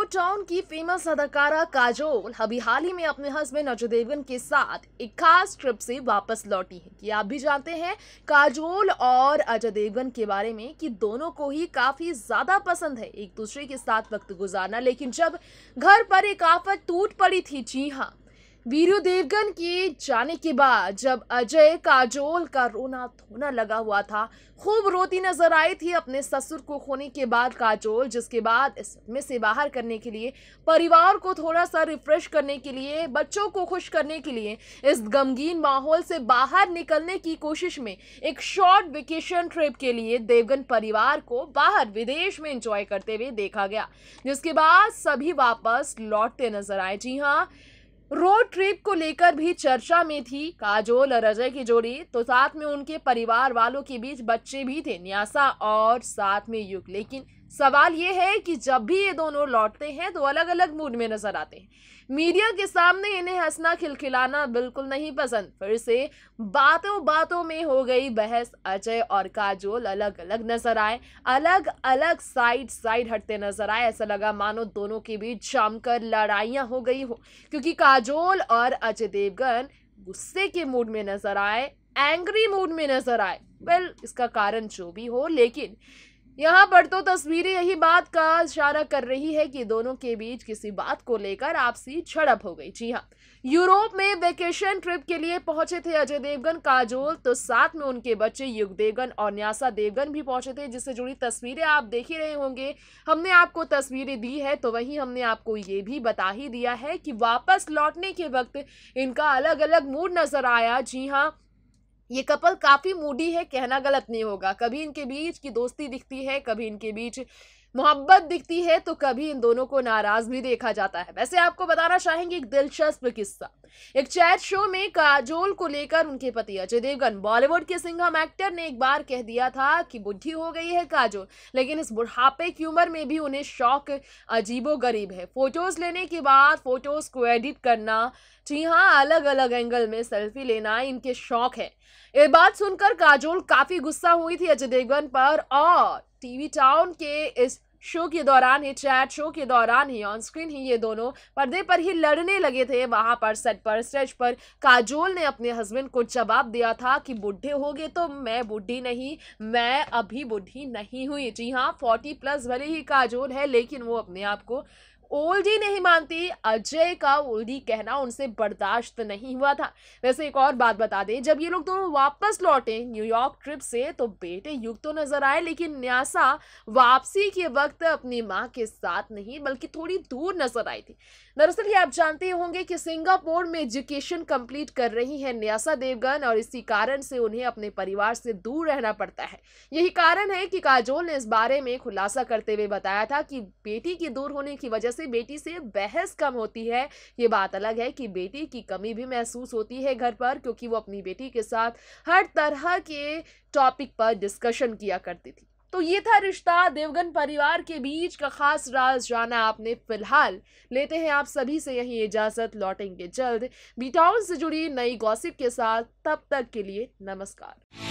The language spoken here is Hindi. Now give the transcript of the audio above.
बॉलीवुड टाउन की फेमस अदाकारा काजोल अभी हाल ही में अपने हस्बैंड अजय देवगन के साथ एक खास ट्रिप से वापस लौटी है कि आप भी जानते हैं काजोल और अजय देवगन के बारे में कि दोनों को ही काफ़ी ज़्यादा पसंद है एक दूसरे के साथ वक्त गुजारना लेकिन जब घर पर एक आफत टूट पड़ी थी जी हाँ वीरू देवगन के जाने के बाद जब अजय काजोल का रोना धोना लगा हुआ था खूब रोती नजर आई थी अपने ससुर को खोने के बाद काजोल जिसके बाद इस में से बाहर करने के लिए परिवार को थोड़ा सा रिफ्रेश करने के लिए बच्चों को खुश करने के लिए इस गमगीन माहौल से बाहर निकलने की कोशिश में एक शॉर्ट वेकेशन ट्रिप के लिए देवगन परिवार को बाहर विदेश में इंजॉय करते हुए देखा गया जिसके बाद सभी वापस लौटते नजर आए जी हाँ रोड ट्रिप को लेकर भी चर्चा में थी काजोल और अजय की जोड़ी तो साथ में उनके परिवार वालों के बीच बच्चे भी थे न्यासा और साथ में युग लेकिन सवाल ये है कि जब भी ये दोनों लौटते हैं तो अलग अलग मूड में नजर आते हैं मीडिया के सामने इन्हें हंसना खिलखिलाना बिल्कुल नहीं पसंद फिर से बातों बातों में हो गई बहस अजय और काजोल अलग अलग नजर आए अलग अलग साइड साइड हटते नजर आए ऐसा लगा मानो दोनों के बीच जमकर लड़ाइयाँ हो गई हो क्योंकि काजोल और अजय देवगन गुस्से के मूड में नजर आए एंग्री मूड में नजर आए वेल well, इसका कारण जो भी हो लेकिन यहाँ पर तो तस्वीरें यही बात का इशारा कर रही है कि दोनों के बीच किसी बात को लेकर आपसी झड़प हो गई जी हाँ यूरोप में वेकेशन ट्रिप के लिए पहुंचे थे अजय देवगन काजोल तो साथ में उनके बच्चे युग देवगन और न्यासा देवगन भी पहुंचे थे जिससे जुड़ी तस्वीरें आप देख ही रहे होंगे हमने आपको तस्वीरें दी है तो वहीं हमने आपको ये भी बता ही दिया है कि वापस लौटने के वक्त इनका अलग अलग मूड नज़र आया जी हाँ ये कपल काफ़ी मूडी है कहना गलत नहीं होगा कभी इनके बीच की दोस्ती दिखती है कभी इनके बीच मोहब्बत दिखती है तो कभी इन दोनों को नाराज भी देखा जाता है वैसे आपको बताना चाहेंगे एक दिलचस्प किस्सा एक चैट शो में काजोल को लेकर उनके पति अजय देवगन बॉलीवुड के सिंघम एक्टर ने एक बार कह दिया था कि बुढ़ी हो गई है काजोल लेकिन इस बुढ़ापे की उम्र में भी उन्हें शौक अजीबो गरीब है फोटोज लेने के बाद फोटोज को एडिट करना जी हाँ अलग अलग एंगल में सेल्फी लेना इनके शौक है ये बात सुनकर काजोल काफी गुस्सा हुई थी अजय देवगन पर और टीवी टाउन के इस शो के दौरान ही चैट शो के दौरान ही ऑन स्क्रीन ही ये दोनों पर्दे पर ही लड़ने लगे थे वहां पर सेट पर स्टेज पर काजोल ने अपने हस्बैंड को जवाब दिया था कि बुढ़े हो गए तो मैं बुढ़ी नहीं मैं अभी बुढ़ी नहीं हुई जी हाँ फोर्टी प्लस भले ही काजोल है लेकिन वो अपने आप को ओल्डी नहीं मानती अजय का ओल्डी कहना उनसे बर्दाश्त नहीं हुआ था वैसे एक और बात बता दें जब ये लोग दोनों वापस लौटे न्यूयॉर्क ट्रिप से तो बेटे युग तो नजर आए लेकिन न्यासा वापसी के वक्त अपनी माँ के साथ नहीं बल्कि थोड़ी दूर नजर आई थी दरअसल ये आप जानते होंगे कि सिंगापुर में एजुकेशन कंप्लीट कर रही है न्यासा देवगन और इसी कारण से उन्हें अपने परिवार से दूर रहना पड़ता है यही कारण है कि काजोल ने इस बारे में खुलासा करते हुए बताया था कि बेटी के दूर होने की वजह से बेटी से बहस कम होती है ये बात अलग है कि बेटी की कमी भी महसूस होती है घर पर क्योंकि वो अपनी बेटी के साथ हर तरह के टॉपिक पर डिस्कशन किया करती थी तो ये था रिश्ता देवगन परिवार के बीच का खास राज जाना आपने फिलहाल लेते हैं आप सभी से यही इजाज़त लौटेंगे जल्द बीटाउन से जुड़ी नई गॉसिप के साथ तब तक के लिए नमस्कार